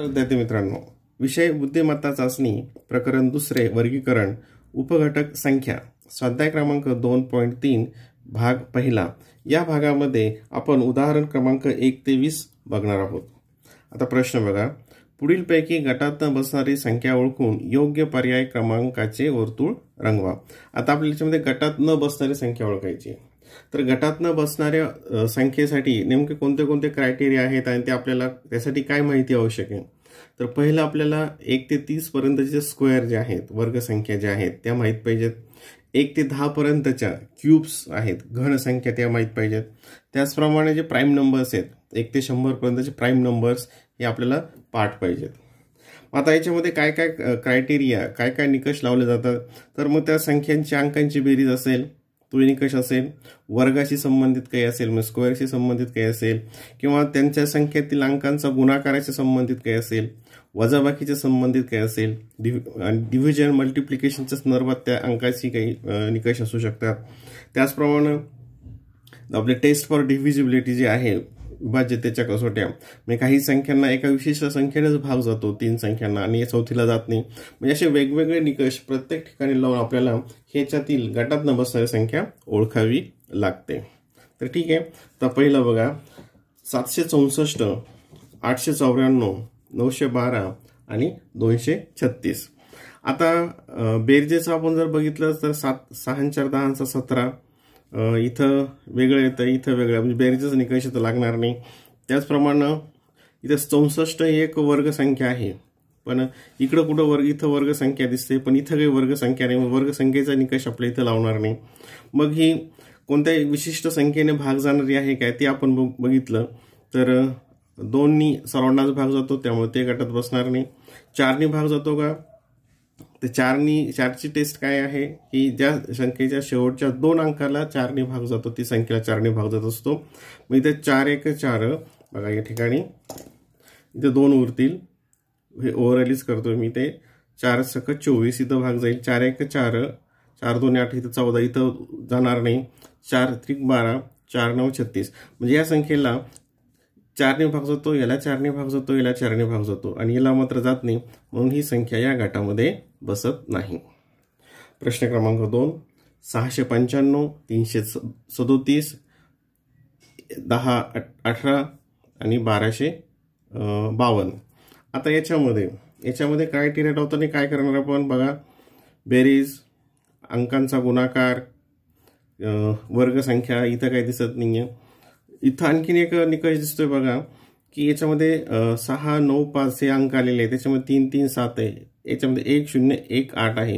विद्यार्थी मित्रांनो विषय बुद्धिमत्ता चाचणी प्रकरण दुसरे वर्गीकरण उपघटक संख्या स्वाध्याय क्रमांक दोन पॉईंट तीन भाग पहिला या भागामध्ये आपण उदाहरण क्रमांक एक ते वीस बघणार आहोत आता प्रश्न बघा पुढीलपैकी गटात बसणारी संख्या ओळखून योग्य पर्याय क्रमांकाचे वर्तुळ रंगवा आता आपल्या गटात न बसणारी संख्या ओळखायची तर गटातनं बसणाऱ्या संख्येसाठी नेमके कोणते कोणते क्रायटेरिया आहेत आणि ते आपल्याला त्यासाठी काय माहिती आवश्यक आहे तर पहिलं आपल्याला एक ते तीसपर्यंतचे स्क्वेअर जे आहेत वर्गसंख्या ज्या आहेत त्या माहीत पाहिजेत एक ते दहापर्यंतच्या क्यूब्स आहेत घनसंख्या त्या माहीत पाहिजेत त्याचप्रमाणे जे प्राईम नंबर्स आहेत एक ते शंभरपर्यंतचे प्राईम नंबर्स हे आपल्याला पाठ पाहिजेत आता याच्यामध्ये काय काय क्रायटेरिया काय काय निकष लावले जातात तर मग त्या संख्यांची अंकांची बेरीज असेल तो निकष असेल वर्गाशी संबंधित काही असेल म्हणजे स्क्वेअरशी संबंधित काही असेल किंवा त्यांच्या संख्येतील अंकांचा गुणाकाराशी संबंधित काही असेल वजाबाकीच्या संबंधित काही असेल आणि डिव्हिजन मल्टिप्लिकेशनच्या संदर्भात त्या अंकाशी काही निकष असू शकतात त्याचप्रमाणे आपले टेस्ट फॉर डिव्हिजिबिलिटी जे आहे विभाज्यतेच्या कसोट्या म्हणजे काही संख्यांना एका विशिष्ट संख्येनेच भाग जातो तीन संख्यांना आणि चौथीला जात नाही म्हणजे असे वेगवेगळे निकष प्रत्येक ठिकाणी लावून आपल्याला ह्याच्यातील गटात न बसणारी संख्या ओळखावी लागते तर ठीक आहे तर पहिलं बघा सातशे चौसष्ट आठशे चौऱ्याण्णव नऊशे बारा आणि दोनशे छत्तीस आता बेरजेचं आपण जर बघितलं तर सात सहा चार दहाचा सतरा इथं वेगळं येतं इथं वेगळं म्हणजे बेरीजच निकष इथं लागणार नाही त्याचप्रमाणे इथं चौसष्ट एक वर्गसंख्या आहे पण इकडं कुठं वर्ग इथं वर्गसंख्या दिसते पण इथं काही वर्गसंख्या नाही वर्गसंख्येचा निकष आपल्या इथं लावणार नाही मग ही कोणत्या विशिष्ट संख्येने भाग जाणारी आहे काय ते आपण बघितलं तर दोननी सर्वांनाच भाग जातो त्यामुळे ते गटात बसणार नाही चारनी भाग जातो का तर चारनी चारची टेस्ट काय आहे की ज्या संख्येच्या शेवटच्या दोन अंकाला चारने भाग जातो ती संख्येला चारने भाग जात असतो मग इथे चार एक चार बघा या ठिकाणी इथे दोन उरतील हे ओव्हरऑलीच करतो मी ते चार सक चोवीस इथं भाग जाईल चार एक चार चार दोन आठ इथं चौदा इथं जाणार नाही चार त्रिक बारा चार नऊ छत्तीस म्हणजे या संख्येला चारने भाग जातो याला चारने भाग जातो याला चारने भाग जातो आणि याला मात्र जात नाही म्हणून ही संख्या या गटामध्ये बसत नाही प्रश्न क्रमांक दोन सहाशे पंच्याण्णव तीनशे सदोतीस दहा अठरा आणि बाराशे बावन्न आता याच्यामध्ये याच्यामध्ये क्रायटेरिया लावताना काय करणार आपण बघा बेरीज अंकांचा गुणाकार वर्गसंख्या इथं काही दिसत नाही आहे इथं आणखीन एक निकष दिसतोय बघा की याच्यामध्ये सहा नऊ पाच हे अंक आलेले आहेत त्याच्यामध्ये तीन तीन सात आहे याच्यामध्ये एक शून्य एक आठ आहे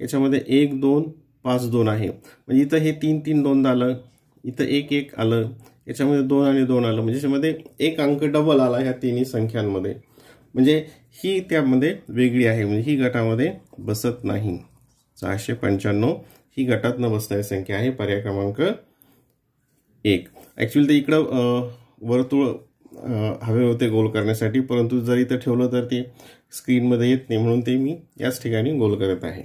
याच्यामध्ये एक दोन पाच दोन आहे म्हणजे इथं हे तीन तीन दोनदा आलं इथं एक एक आलं याच्यामध्ये दोन आणि दोन आलं म्हणजे याच्यामध्ये एक अंक डबल आला ह्या तिन्ही संख्यांमध्ये म्हणजे ही त्यामध्ये वेगळी आहे म्हणजे ही गटामध्ये बसत नाही सहाशे पंच्याण्णव ही गटात न बसणारी संख्या आहे पर्याय क्रमांक एक ॲक्च्युली तर इकडं वर्तुळ हवे होते गोल करण्यासाठी परंतु जर इथं ठेवलं तर ते स्क्रीनमध्ये येत नाही म्हणून ते मी याच ठिकाणी गोल करत आहे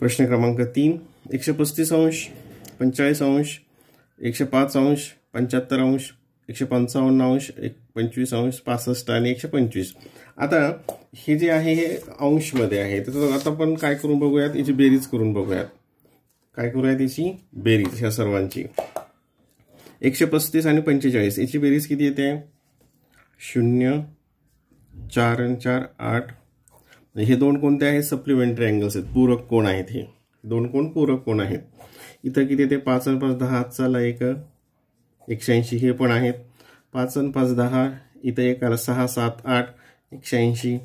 प्रश्न क्रमांक तीन एकशे पस्तीस अंश पंचेचाळीस अंश एकशे पाच अंश पंच्याहत्तर अंश एकशे पंचावन्न अंश एक पंचवीस अंश पासष्ट आणि एकशे पंचवीस आता हे जे आहे हे अंशमध्ये आहे तर आता आपण काय करून बघूयात याची बेरीज करून बघूयात काय करूयात याची बेरीज ह्या सर्वांची एकशे पस्तीस आणि पंचेचाळीस याची बेरीज किती येते शून्य चार आणि चार आठ हे दोन कोणते आहेत सप्लिमेंटरी अँगल्स आहेत पूरक कोण आहेत हे दोन कोण पूरक कोण आहेत इथं किती येते पाच आणि पाच दहा चाला एक एकशे ऐंशी हे पण आहेत पाच आणि पाच दहा इथं एक सहा सात आठ एकशे ऐंशी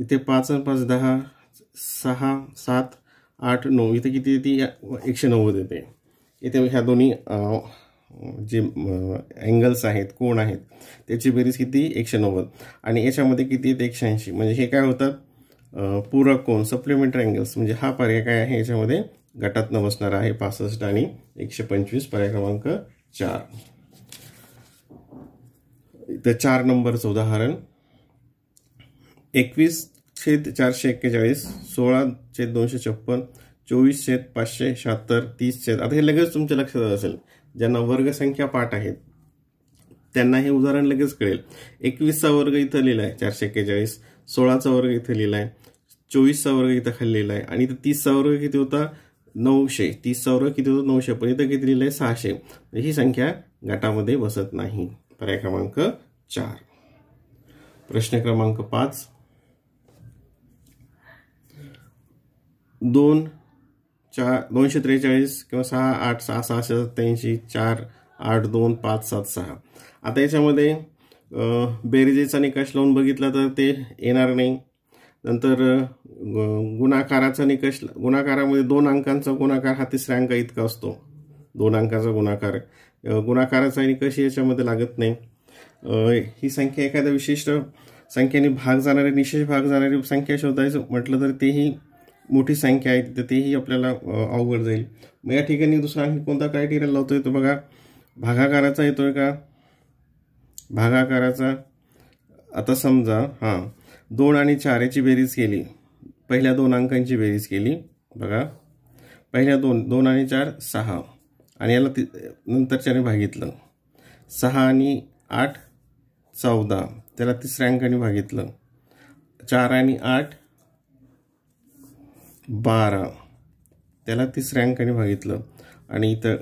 इथे पाच आणि पाच दहा सहा सात आठ नऊ इथं किती येते एकशे नव्वद येते इथे ह्या दोन्ही जे अँगल्स आहेत कोण आहेत त्याची बेरीज किती एकशे नव्वद आणि याच्यामध्ये किती आहेत एकशे ऐंशी म्हणजे हे काय होतात पूरक कोण सप्लिमेंटरी अँगल्स म्हणजे हा पर्याय काय आहे याच्यामध्ये गटात न बसणार आहे पासष्ट आणि एकशे पंचवीस पर्याय क्रमांक चार तर चार नंबरचं उदाहरण एकवीस छेद चारशे एक्केचाळीस सोळा छेद दोनशे छप्पन चोवीस छेद पाचशे शहात्तर तीस छेद आता हे लगेच तुमच्या लक्षात असेल ज्यांना वर्गसंख्या पाठ आहेत त्यांना हे उदाहरण लगेच कळेल एकवीसचा वर्ग इथं लिहिला आहे चारशे एक्केचाळीस सोळाचा वर्ग इथं लिहिला आहे चोवीसचा वर्ग इथं खाली आहे आणि तीसचा वर्ग किती होता नऊशे तीसचा वर्ग किती होता नऊशे पण इथं किती लिहिलं आहे सहाशे ही संख्या गटामध्ये बसत नाही पर्याय क्रमांक चार प्रश्न क्रमांक पाच दोन चार दोनशे त्रेचाळीस किंवा सहा आठ सहा सहाशे सत्याऐंशी चार आठ दोन पाच सात सहा आता याच्यामध्ये बेरिजेचा निकष लावून बघितला तर ते येणार नाही नंतर गुणाकाराचा निकष गुणाकारामध्ये दोन अंकांचा गुणाकार हा तिसऱ्या अंका इतका असतो दोन अंकाचा गुणाकार गुणाकाराचा निकष याच्यामध्ये लागत नाही ही संख्या एखाद्या विशिष्ट संख्येने भाग जाणारे निशेष भाग जाणारी संख्या शोधायचं म्हटलं तर तेही मोठी संख्या आहे तर तेही आपल्याला अवघड जाईल मग या ठिकाणी दुसरा आणखी कोणता क्रायटेरिया लावतो तो बघा भागाकाराचा येतो आहे का भागाकाराचा आता समजा हां दोन आणि चार याची बेरीज केली पहिल्या दोन अंकांची बेरीज केली बघा पहिल्या दोन दोन आणि चार सहा आणि याला ति नंतरच्याने भागितलं सहा आणि आठ चौदा त्याला तिसऱ्या अंकाने भागितलं चार आणि आठ बारा त्याला तिसऱ्या अंकाने भागितलं आणि इथं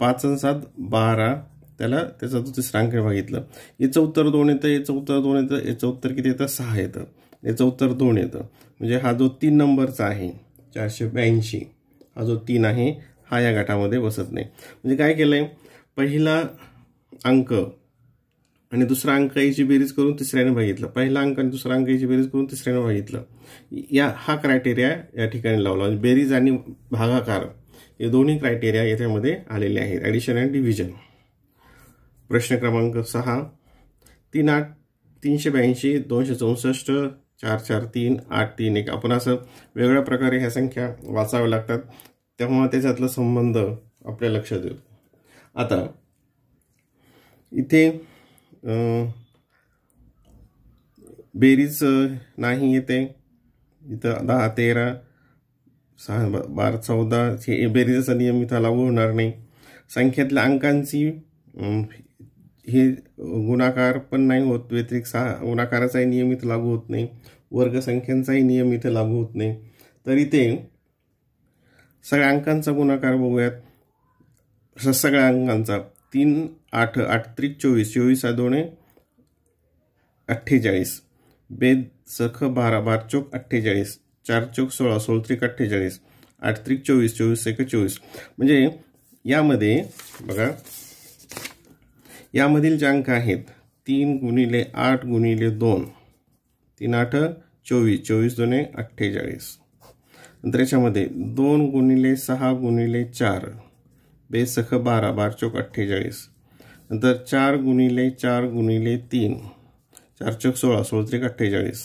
पाच आणि सात बारा त्याला त्याचा तो तिसऱ्या अंकाने भागितलं याचं उत्तर दोन येतं याचं उत्तर दोन येतं याचं उत्तर किती येतं सहा येतं याचं उत्तर दोन येतं म्हणजे हा जो तीन नंबरचा आहे चारशे ब्याऐंशी हा जो तीन आहे हा या गटामध्ये बसत नाही म्हणजे काय केलं आहे पहिला अंक आणि दुसरा अंक याची बेरीज करून तिसऱ्याने बघितलं पहिला अंक आणि दुसरा अंक याची बेरीज करून तिसऱ्याने बघितलं या हा क्रायटेरिया या ठिकाणी लावला म्हणजे बेरीज आणि भागाकार हे दोन्ही क्रायटेरिया याच्यामध्ये आलेले आहेत ॲडिशन अँड डिव्हिजन प्रश्न क्रमांक सहा तीन आठ तीनशे ब्याऐंशी दोनशे चौसष्ट चार चार तीन आठ तीन एक आपण असं वेगळ्या प्रकारे ह्या संख्या वाचाव्या लागतात त्यामुळे त्याच्यातला संबंध आपल्या लक्षात येतो आता इथे बेरीज नाही येते इथं दहा तेरा सहा बारा चौदा हे बेरीजाचा नियम इथं लागू होणार नाही संख्येतल्या अंकांची हे गुणाकार पण नाही होत व्यतिरिक्त सहा गुणाकाराचाही नियम इथं लागू होत नाही वर्गसंख्यांचाही नियम इथं लागू होत नाही तरी ते सगळ्या अंकांचा गुणाकार बघूयात सगळ्या अंकांचा तीन आठ आठ त्रिक चोवीस चोवीस दोणे अठ्ठेचाळीस बेद सख बारा बार चोक अठ्ठेचाळीस चार चोक सोळा सोळ त्रिक अठ्ठेचाळीस आठ त्रिक चोवीस चोवीस एक चोवीस म्हणजे यामध्ये बघा यामधील जे अंक आहेत तीन गुणिले आठ गुणिले दोन तीन आठ चोवीस चोवीस दोन अठ्ठेचाळीस नंतर याच्यामध्ये दोन गुणिले सहा गुणिले चार बेसख बारा बार चोक अठ्ठेचाळीस नंतर चार गुणिले चार गुणिले तीन चार चौक सोळा सोळा त्रिक अठ्ठेचाळीस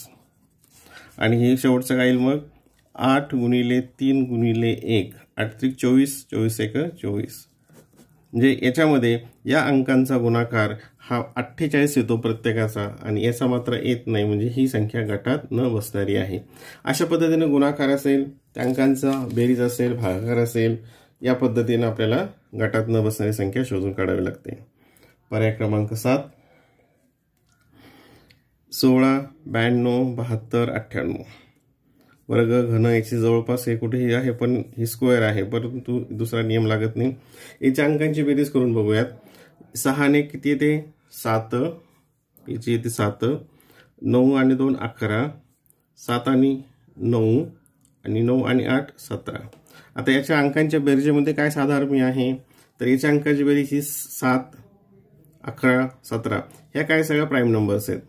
आणि हे शेवटचं काय येईल मग आठ गुणिले तीन गुणिले एक आठ त्रिक चोवीस चोवीस एक चोवीस म्हणजे याच्यामध्ये या अंकांचा गुणाकार हा अठ्ठेचाळीस येतो प्रत्येकाचा आणि याचा मात्र येत नाही म्हणजे ही संख्या गटात न बसणारी आहे अशा पद्धतीने गुणाकार असेल त्या अंकांचा बेरीज असेल भागाकार असेल या पद्धतीनं आपल्याला गटात न बसणारी संख्या शोधून काढावी लागते पर्याय क्रमांक सात सोळा ब्याण्णव बहात्तर अठ्ठ्याण्णव वर्ग घन याची जवळपास हे कुठेही आहे पण ही स्क्वेअर आहे परंतु दुसरा नियम लागत नाही याच्या अंकांची बेरीज करून बघूयात सहाने किती येते सात याची येते सात नऊ आणि दोन अकरा सात आणि नऊ आणि नऊ आणि आठ सतरा आता याच्या अंकांच्या बेरजेमध्ये काय साधारण आहे तर याच्या अंकाची बेरीज ही सात अकरा सतरा ह्या काय सगळ्या प्राईम नंबर्स आहेत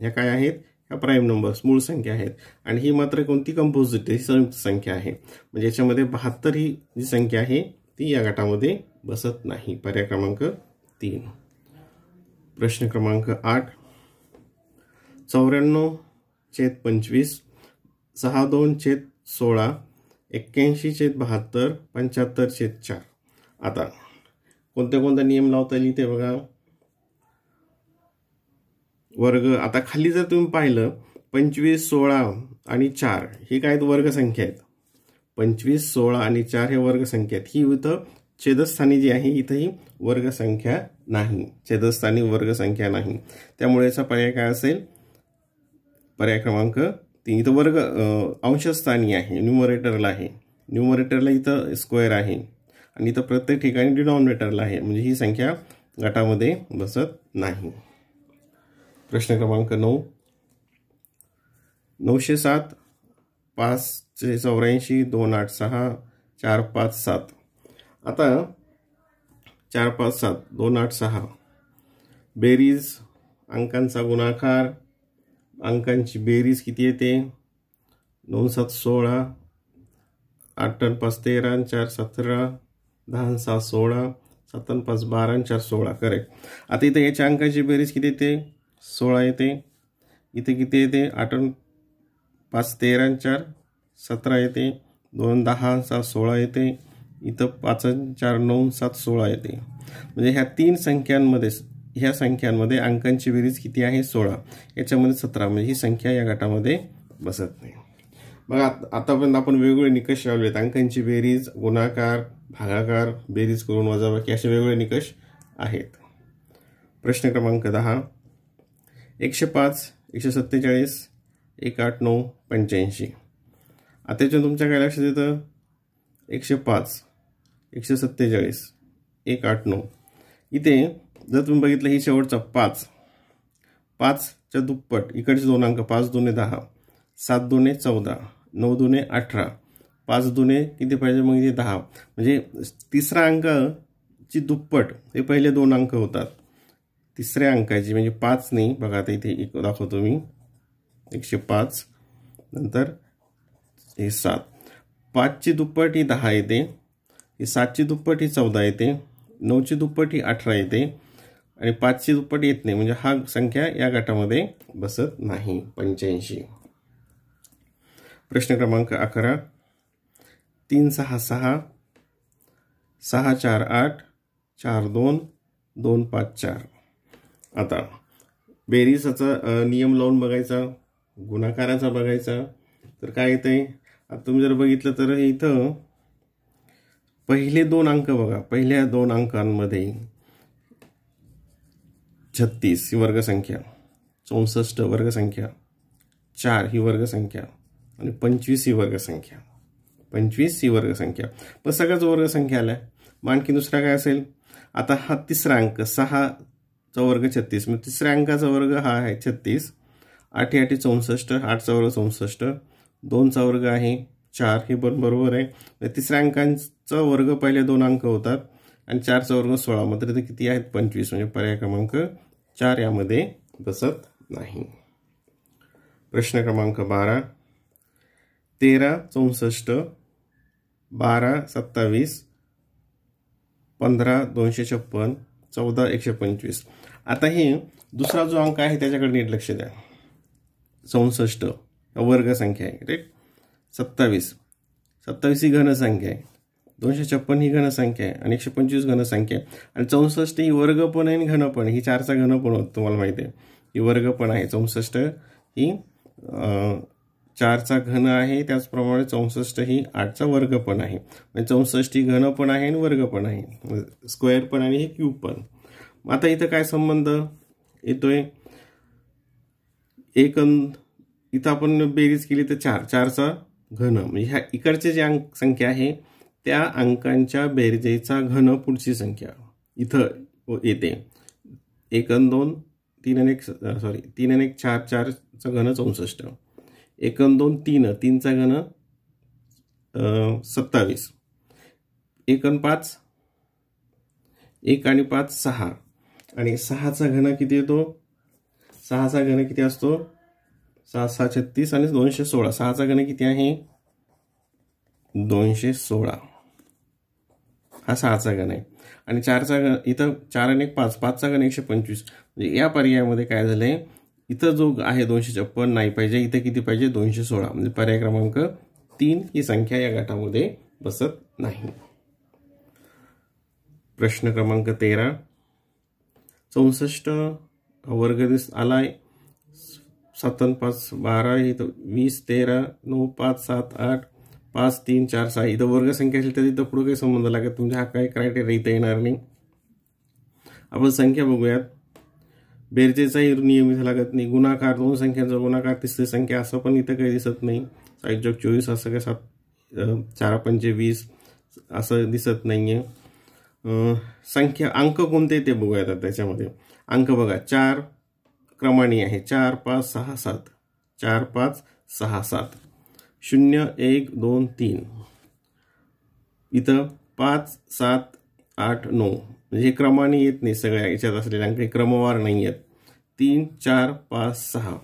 ह्या काय आहेत ह्या प्राईम नंबर्स मूळ संख्या आहेत आणि ही मात्र कोणती कंपोजिट ही संयुक्त संख्या आहे म्हणजे याच्यामध्ये बहात्तर ही जी संख्या आहे ती या गटामध्ये बसत नाही पर्याय क्रमांक तीन प्रश्न क्रमांक आठ चौऱ्याण्णव छेद पंचवीस सहा दोन छेद सोळा एक्क्याऐंशी छेद बहात्तर पंच्याहत्तर छेद चार आता कोणते कोणते नियम लावता येईल ते बघा वर्ग आता खाली जर तुम्ही पाहिलं पंचवीस सोळा आणि चार हे काय आहेत वर्गसंख्या आहेत पंचवीस सोळा आणि चार हे वर्गसंख्या आहेत ही इथं छेदस्थानी जी आहे इथंही वर्गसंख्या नाही छेदस्थानी वर्गसंख्या नाही त्यामुळे याचा पर्याय काय असेल पर्याय क्रमांक तीन इथं वर्ग अंशस्थानी आहे न्युमरेटरला आहे न्युमरेटरला इथं स्क्वेअर आहे आणि इथं प्रत्येक ठिकाणी डिनॉमिनेटरला आहे म्हणजे ही संख्या गटामध्ये बसत नाही प्रश्न क्रमांक नऊ नऊशे सात पाच चौऱ्याऐंशी दोन आठ सहा चार पाच सात आता चार पाच सात दोन आठ सहा बेरीज अंकांचा गुणाकार अंकांची बेरीज किती येते दोन सात सोळा आठ टन पाच तेरा चार सतरा दहा सात सोळा सात पाच बारा चार सोळा करेक्ट आता इथे याच्या अंकांची बेरीज किती येते सोळा येते इथे किती येते आठ पाच तेरा चार सतरा येते दोन दहा सात सोळा येते इथं पाच चार नऊ सात सोळा येते म्हणजे ह्या तीन संख्यांमध्ये ह्या संख्यांमध्ये अंकांची बेरीज किती आहे सोळा याच्यामध्ये सतरा म्हणजे ही संख्या या गटामध्ये बसत नाही बघा आतापर्यंत आपण वेगवेगळे निकष आहेत अंकांची बेरीज गुणाकार भागाकार बेरीज करून वजाबाकी असे वेगवेगळे निकष आहेत प्रश्न क्रमांक दहा एकशे पाच एकशे सत्तेचाळीस एक आठ नऊ पंच्याऐंशी आताच्या तुमच्या काय लक्षात येतं एकशे पाच एकशे सत्तेचाळीस एक आठ नऊ इथे जर तुम्ही बघितलं ही शेवटचा पाच पाचच्या दुप्पट इकडचे दोन अंक पाच दोने दहा सात दोने चौदा नऊ दोने अठरा पाच दोने किती पाहिजे मग इथे दहा म्हणजे तिसरा अंकाची दुप्पट हे पहिले दोन अंक होतात तिसऱ्या अंकाची म्हणजे पाच नाही बघा आता इथे एक दाखवतो मी एकशे पाच नंतर हे सात पाचची दुप्पट ही दहा येते ही सातची दुप्पट ही चौदा येते नऊची दुप्पट ही अठरा येते आणि पाचची दुप्पट येत नाही म्हणजे हा संख्या या गटामध्ये बसत नाही पंच्याऐंशी प्रश्न क्रमांक अकरा तीन सहा सहा सहा चार आठ चार दोन दोन पाच चार आता बेरीजाचा नियम लावून बघायचा गुणाकाराचा बघायचा तर काय येतं आहे आता तुम्ही जर बघितलं तर इथं पहिले दोन अंक बघा पहिल्या दोन अंकांमध्ये छत्तीस ही वर्गसंख्या चौसष्ट वर्गसंख्या चार ही वर्गसंख्या आणि पंचवीस ही वर्गसंख्या पंचवीस ही वर्गसंख्या पण सगळ्याच वर्गसंख्या आल्या मग दुसरा काय असेल आता हा तिसरा अंक सहा वर्ग छत्तीस मग तिसऱ्या अंकाचा वर्ग हा आहे छत्तीस आठी आठी चौसष्ट आठचा वर्ग चौसष्ट दोनचा वर्ग आहे चार हे पण बरोबर आहे तिसऱ्या अंकांचा वर्ग पहिले दोन अंक होतात आणि चारचा वर्ग सोळा मात्र ते किती आहेत पंचवीस म्हणजे पर्याय क्रमांक चार यामध्ये बसत नाही प्रश्न क्रमांक बारा तेरा चौसष्ट बारा सत्तावीस पंधरा दोनशे छप्पन चौदा एकशे पंचवीस आता हे दुसरा जो अंक आहे त्याच्याकडे नीट लक्ष द्या चौसष्ट वर्गसंख्या आहे राईट सत्तावीस सत्तावीस ही घनसंख्या आहे दोनशे छप्पन ही घनसंख्या आहे आणि एकशे पंचवीस घनसंख्या आहे आणि चौसष्ट ही वर्ग पण आहे आणि घन पण ही चारचा घन पण तुम्हाला माहिती आहे ही वर्ग पण आहे चौसष्ट ही चारचा घन आहे त्याचप्रमाणे चौसष्ट ही आठचा वर्ग पण आहे म्हणजे चौसष्ट ही घन पण आहे आणि वर्ग पण आहे म्हणजे स्क्वेअर पण आणि हे क्यूब पण आता इथं काय संबंध येतोय एक इथं आपण बेरीज केली तर चार चारचा घन म्हणजे ह्या इकडचे जे अंक संख्या आहे त्या अंकांच्या बेरजेचा घन पुढची संख्या इथं येते एक दोन तीन आणि एक सॉरी तीन आणि एक चार चारचा घन चौसष्ट एकम दोन तीन तीनचा गण सत्तावीस एकन पाच एक आणि पाच सहा आणि सहाचा घन किती येतो सहाचा घन किती असतो सहा सहा छत्तीस आणि दोनशे सोळा सहाचा घन किती आहे दोनशे सोळा हा सहाचा गण आहे आणि चारचा गण इथं चार आणि एक पाच पाचचा गण एकशे पंचवीस म्हणजे या पर्यायामध्ये काय झालं आहे इथं जो आहे दोनशे छप्पन नाही पाहिजे इथं किती पाहिजे दोनशे सोळा म्हणजे पर्याय क्रमांक तीन ही संख्या या गटामध्ये बसत नाही प्रश्न क्रमांक तेरा चौसष्ट वर्ग दिस आलाय सातन पाच बारा इथं वीस तेरा नऊ पाच सात आठ पाच तीन चार सहा इथं वर्गसंख्या असेल तर तिथं पुढं काही संबंध लागेल तुमच्या हा काही क्रायटेरिया इथं येणार नाही आपण संख्या बघूयात बेरजेचाही नियमित लागत नाही गुणाकार दोन संख्यांचा गुणाकार तिसरी संख्या असं पण इथं काही दिसत नाही साईड जॉक चोवीस असं काही सात चार पंचे वीस असं दिसत नाही आहे संख्या अंक कोणते ते बघू येतात त्याच्यामध्ये अंक बघा चार क्रमाने आहे चार पाच सहा सात चार पाच सहा सात शून्य एक दोन तीन इथं पाच सात आठ नऊ म्हणजे हे क्रमाने येत नाही सगळ्या याच्यात असलेल्या अंकडे क्रमवार नाही आहेत तीन चार पाच सहा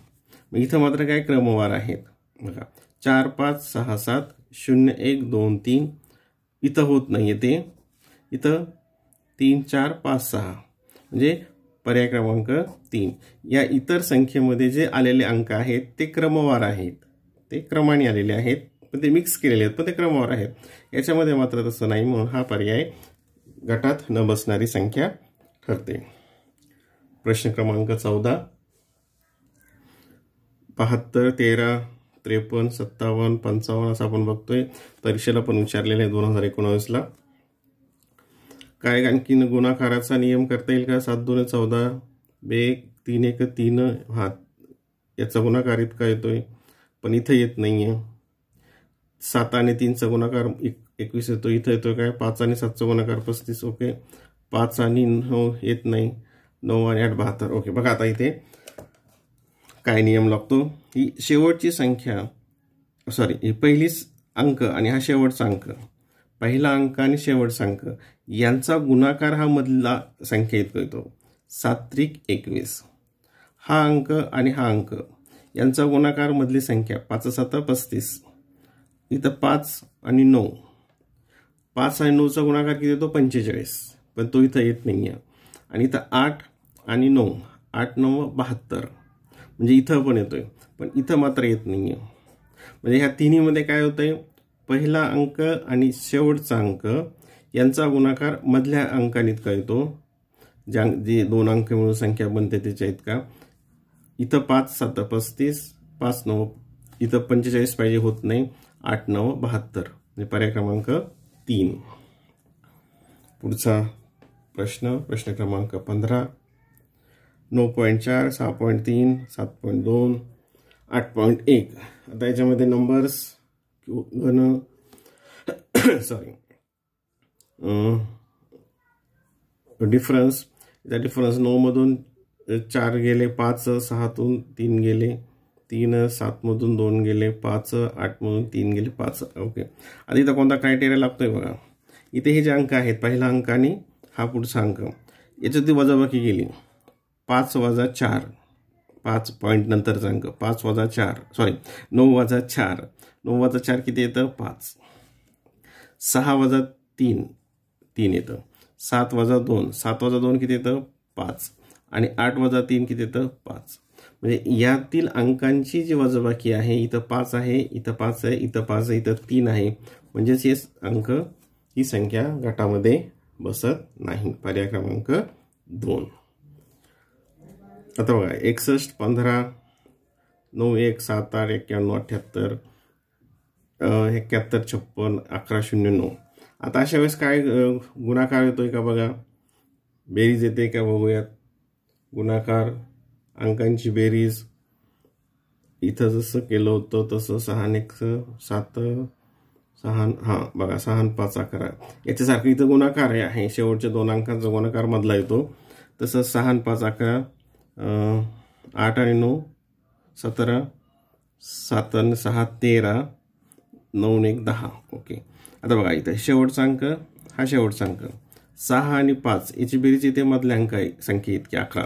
मग इथं मात्र काय क्रमवार आहेत बघा चार पाच सहा सात शून्य एक दोन तीन इथं होत नाही आहे ते इथं तीन चार पाच सहा म्हणजे पर्याय क्रमांक तीन या इतर संख्येमध्ये जे आलेले अंक आहेत ते क्रमवार आहेत ते क्रमाने आलेले आहेत पण ते मिक्स केलेले आहेत पण ते क्रमवार आहेत याच्यामध्ये मात्र तसं नाही म्हणून हा पर्याय गटात न बसणारी संख्या ठरते प्रश्न क्रमांक चौदा बहात्तर तेरा त्रेपन्न सत्तावन्न पंचावन्न असं आपण बघतोय परीक्षेला पण विचारलेलं आहे दोन हजार एकोणावीसला काय आणखीन गुणाकाराचा नियम करता येईल का सात दोन चौदा बे तीन एक तीन हा याचा गुणाकार इतका येतोय पण इथं येत नाही आहे सात आणि तीनचा गुणाकार एकवीस येतो इथं येतो काय पाच आणि सातचा गुणाकार पस्तीस ओके पाच आणि नऊ येत नाही नऊ आणि आठ बहात्तर ओके बघा आता इथे काय नियम लागतो ही शेवटची संख्या सॉरी ही पहिली अंक आणि हा शेवटचा अंक पहिला अंक आणि शेवटचा अंक यांचा गुणाकार हा मधला संख्या इतका येतो सात्रिक एकवीस हा अंक आणि हा अंक यांचा गुणाकार मधली संख्या पाच सात पस्तीस इथं पाच आणि नऊ पाच आणि नऊचा गुणाकार किती येतो पंचेचाळीस पण तो इथं येत नाही आहे आणि इथं आठ आणि नऊ आठ नऊ बहात्तर म्हणजे इथं पण येतो आहे पण इथं मात्र येत नाही आहे म्हणजे ह्या तिन्हीमध्ये काय होतं आहे पहिला अंक आणि शेवटचा अंक यांचा गुणाकार मधल्या अंकाने इतका येतो ज्या जे दोन अंक मिळून संख्या बनते त्याच्या इतका इथं पाच सात पस्तीस पाच नऊ इथं पंचेचाळीस पाहिजे होत नाही आठ नऊ बहात्तर म्हणजे पर्याय क्रमांक तीन पुढचा प्रश्न प्रश्न क्रमांक पंधरा नऊ पॉईंट चार सहा पॉईंट तीन सात पॉईंट दोन आठ पॉईंट एक आता याच्यामध्ये नंबर्स घन सॉरी डिफरन्स त्या डिफरन्स नऊमधून चार गेले पाच सहातून तीन गेले तीन सातमधून दोन गेले पाच आठमधून तीन गेले पाच ओके आता इथं कोणता क्रायटेरिया लागतोय बघा इथे हे जे अंक आहेत पहिला अंक आणि हा पुढचा अंक याच्यात ती वजाबाकी गेली पाच वजा चार पाच पॉइंट नंतरचा अंक पाच वजा चार सॉरी नऊ वजा चार नऊ वजा चार किती येतं पाच सहा वजा तीन तीन येतं सात वजा दोन सात वजा दोन किती येतं पाच आणि आठ वजा तीन किती येतं पाच म्हणजे यातील अंकांची जी वजबाकी आहे इथं पाच आहे इथं पाच आहे इथं पाच आहे इथं तीन आहे म्हणजेच हे अंक ही संख्या गटामध्ये बसत नाही पर्याय क्रमांक दोन आता बघा एकसष्ट पंधरा नऊ एक सात आठ एक्क्याण्णव अठ्याहत्तर एक्क्याहत्तर छप्पन अकरा शून्य नऊ आता अशा वेळेस काय गुणाकार येतोय का बघा बेरीज येते का बघूयात गुणाकार अंकांची बेरीज इथं जसं केलं होतं तसं सहा एक सात सहा हां बघा सहा पाच अकरा याच्यासारखं इथं गुणाकार आहे शेवटच्या दोन अंकांचा गुणाकार मधला येतो तसं सहा पाच अकरा आठ आणि नऊ सतरा सात आणि सहा तेरा नऊ एक दहा ओके आता बघा इथं शेवटचा अंक हा शेवटचा अंक सहा आणि पाच याची बेरीज इथे मधल्या अंक आहे संख्या इतकी अकरा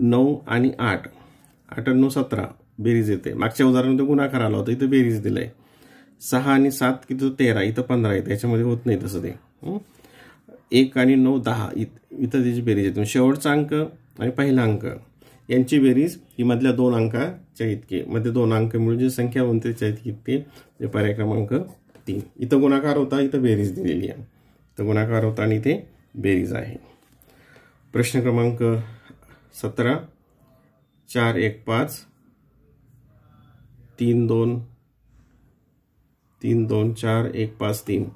नऊ आणि आठ अठ्ठ्याण्णव सतरा बेरीज येते मागच्या उदाहरणामध्ये गुणाकार आला होता इथं बेरीज दिलं आहे सहा आणि सात किती तेरा इथं पंधरा आहे याच्यामध्ये होत नाही तसं ते एक आणि नऊ दहा इत इथं त्याची बेरीज येते शेवटचा अंक आणि पहिला अंक यांची बेरीज ही मधल्या दोन अंकाच्या इतके मध्ये दोन अंक मिळून जी संख्या बनते त्याच्या इतकी म्हणजे पर्याय क्रमांक तीन इथं गुणाकार होता इथं बेरीज दिलेली आहे इथं गुणाकार होता आणि इथे बेरीज आहे प्रश्न क्रमांक सतरा चार एक पाच तीन दोन तीन दोन चार एक पाच तीन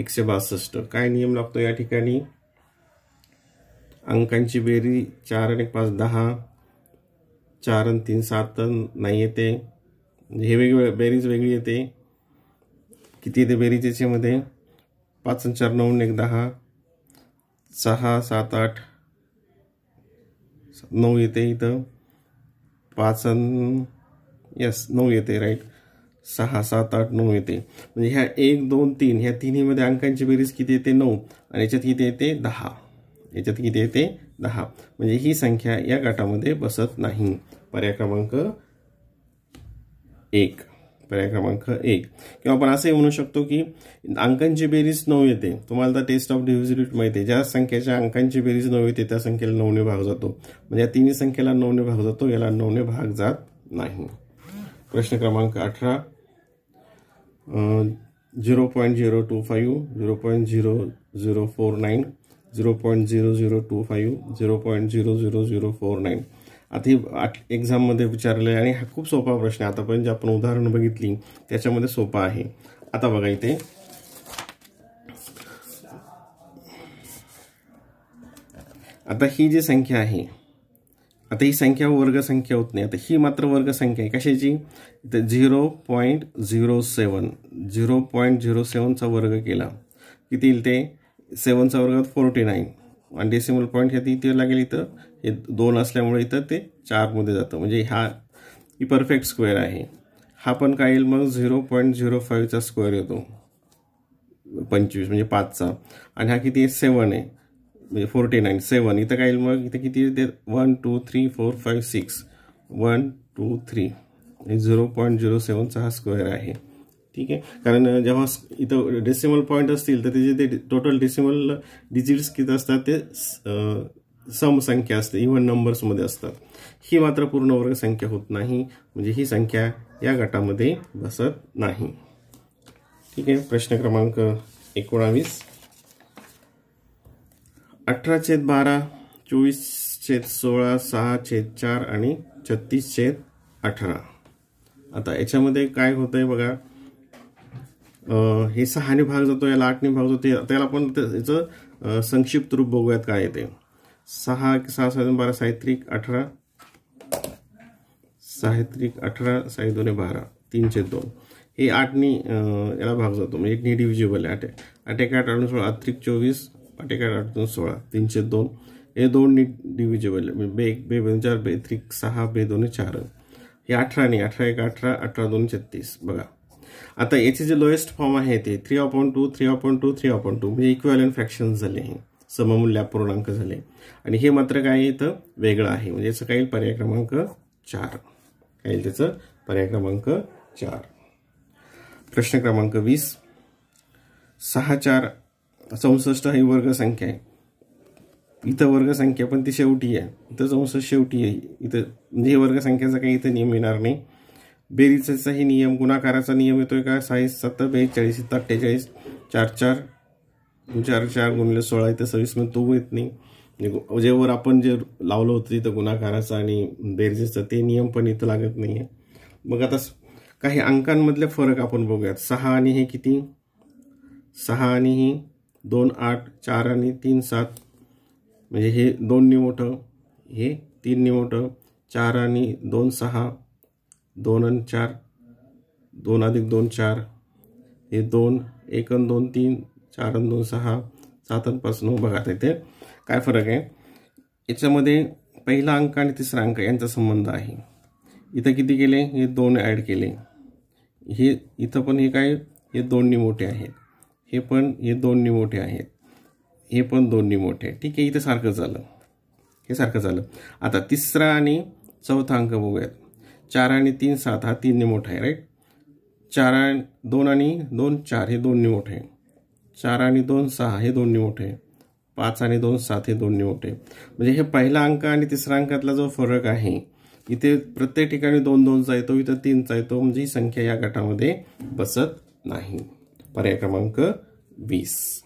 एकशे बासष्ट काय नियम लागतो या ठिकाणी अंकांची बेरी चार आणि पाच दहा चार आणि तीन सात नाही येते म्हणजे हे वेगवेगळे बेरीज वेगळी येते किती येते बेरीज याच्यामध्ये पाच आणि चार नऊ एक दहा सहा सात आठ नऊ येते इथं पाच यस नऊ येते राईट सहा सात आठ नऊ येते म्हणजे ह्या एक दोन तीन ह्या तिन्हीमध्ये अंकांची बेरीज किती येते नऊ आणि याच्यात किती येते दहा याच्यात किती येते दहा म्हणजे ही संख्या या गटामध्ये बसत नाही पर्याय क्रमांक एक पर्याय क्रमांक एक किंवा आपण असंही म्हणू शकतो की अंकांची बेरीज नऊ येते तुम्हाला तर टेस्ट ऑफ डिव्हिजिट माहिती आहे ज्या संख्येच्या अंकांची बेरीज नऊ येते त्या संख्येला नऊने भाग जातो म्हणजे या तिन्ही संख्येला नऊने भाग जातो याला नऊने भाग जात नाही प्रश्न क्रमांक अठरा zero point zero two five zero point zero zero four nine zero point zero zero two five zero point zero zero zero four nine आधी एक्झाममध्ये विचारले आहे आणि हा खूप सोपा प्रश्न आहे आतापर्यंत जे आपण उदाहरणं बघितली त्याच्यामध्ये सोपा आहे आता बघा इथे आता ही जी संख्या आहे आता ही संख्या वर्गसंख्या होत नाही आता ही मात्र वर्गसंख्या आहे कशाची तर zero point zero seven zero point zero सेवनचा वर्ग केला किती येईल ते सेवनचा वर्ग फोर्टी नाईन आणि डेसिमल पॉईंट ह्या लागेल इथं हे दोन असल्यामुळे इथं ते चारमध्ये जातं म्हणजे हा परफेक्ट स्क्वेअर आहे हा पण काय येईल मग झिरो पॉईंट झिरो फाईव्हचा स्क्वेअर येतो पंचवीस म्हणजे पाचचा आणि हा किती आहे सेवन आहे म्हणजे फोर्टी नाईन सेवन इथं काय येईल मग इथं किती ते one two three four five six one two three म्हणजे झिरो पॉईंट झिरो सेवनचा हा स्क्वेअर आहे ठीक आहे कारण जेव्हा इथं डेसिमल पॉईंट असतील तर त्याचे ते टोटल डेसिमल डिजिट्स किती असतात ते समसंख्या असते इव्हन नंबर्समध्ये असतात ही मात्र पूर्ण वर्ग संख्या होत नाही म्हणजे ही संख्या या गटामध्ये बसत नाही ठीक आहे प्रश्न क्रमांक एकोणावीस अठरा छेद बारा चोवीस छेद सोळा सहा छेद चार आणि छत्तीस छेद अठरा आता याच्यामध्ये काय होतं आहे बघा हे सहाने भाग जातो याला आठने भाग जातो त्याला आपण त्याचं संक्षिप्त रूप बघूयात काय येते सहा सहा सहा दोन बारा साहित्यिक अठरा साहित्यिक अठरा साई दोन्ही बारा तीनशे दोन हे आठनी याला भाग जातो म्हणजे एक नी डिव्हिजिबल आहे अटे आठ अडून सोळा अत्रिक चोवीस आठ अडून सोळा तीनशे दोन हे दोन नीट डिव्हिजिबल आहे बे एक बे दोन चार बे त्रिक सहा बे दोन चार हे अठरा अठरानी अठरा एक अठरा अठरा दोन छत्तीस बघा आता याचे जे लोएस्ट फॉर्म आहे ते three point two three point two three point two म्हणजे इक्वॅलन फॅक्शन झाले आहे पूर्णांक झाले आणि हे मात्र काय इथं वेगळं आहे म्हणजे याचं काय पर्याय क्रमांक चार काय येईल त्याचं पर्याय क्रमांक चार प्रश्न क्रमांक वीस सहा चार चौसष्ट ही वर्गसंख्या आहे इथं वर्गसंख्या पण ती शेवटी आहे इथं चौसष्ट शेवटी आहे इथं म्हणजे हे वर्गसंख्याचा काही इथं नियम येणार नाही बेरीचाही नियम गुणाकाराचा नियम येतोय का साईस सत्तर बेचाळीस अठ्ठेचाळीस चार चार चार चार गुणले सोळा इथे सव्वीसमध्ये तो येत नाही म्हणजे जेवर आपण जे लावलं होतं तिथं गुणाकाराचा आणि बेरजेचं ते नियम पण इथं लागत नाही आहे मग आता काही अंकांमधले फरक आपण बघूयात सहा आणि हे किती सहा आणि ही दोन आठ चार आणि तीन सात म्हणजे हे दोन निमोठं हे तीन निमोठं चार आणि दोन सहा दोन आणि चार दोन अधिक दोन चार हे दोन एक दोन तीन चार दोन सहा सात आणि पाच नऊ बघा तिथे काय फरक आहे याच्यामध्ये पहिला अंक आणि तिसरा अंक यांचा संबंध आहे इथं किती केले हे दोन ॲड केले हे इथं पण हे काय हे दोन्ही मोठे आहेत हे पण हे दोन्ही मोठे आहेत हे पण दोन्ही मोठे ठीक आहे इथं सारखं झालं हे सारखं झालं आता तिसरा आणि चौथा अंक बघूयात चार आणि तीन सात हा तीनने मोठा आहे राईट चार आणि दोन आणि दोन चार हे दोन्ही मोठे आहे चार आणि दोन सहा हे दोन्ही मोठे पाच आणि दोन सात हे दोन्ही मोठे म्हणजे हे पहिला अंक आणि तिसरा अंकातला जो फरक आहे इथे प्रत्येक ठिकाणी दोन दोनचा येतो इथं तीनचा येतो म्हणजे ही संख्या या गटामध्ये बसत नाही पर्याय क्रमांक वीस